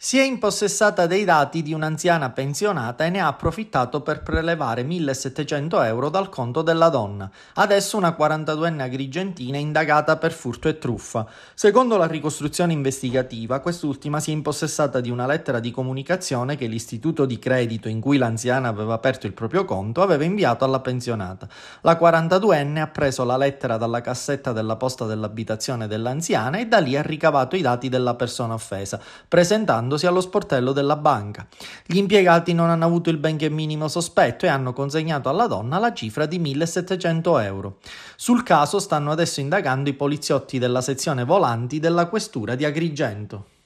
Si è impossessata dei dati di un'anziana pensionata e ne ha approfittato per prelevare 1700 euro dal conto della donna, adesso una 42enne agrigentina indagata per furto e truffa. Secondo la ricostruzione investigativa, quest'ultima si è impossessata di una lettera di comunicazione che l'istituto di credito in cui l'anziana aveva aperto il proprio conto aveva inviato alla pensionata. La 42enne ha preso la lettera dalla cassetta della posta dell'abitazione dell'anziana e da lì ha ricavato i dati della persona offesa, presentando recandosi allo sportello della banca. Gli impiegati non hanno avuto il benché minimo sospetto e hanno consegnato alla donna la cifra di 1700 euro. Sul caso stanno adesso indagando i poliziotti della sezione volanti della questura di Agrigento.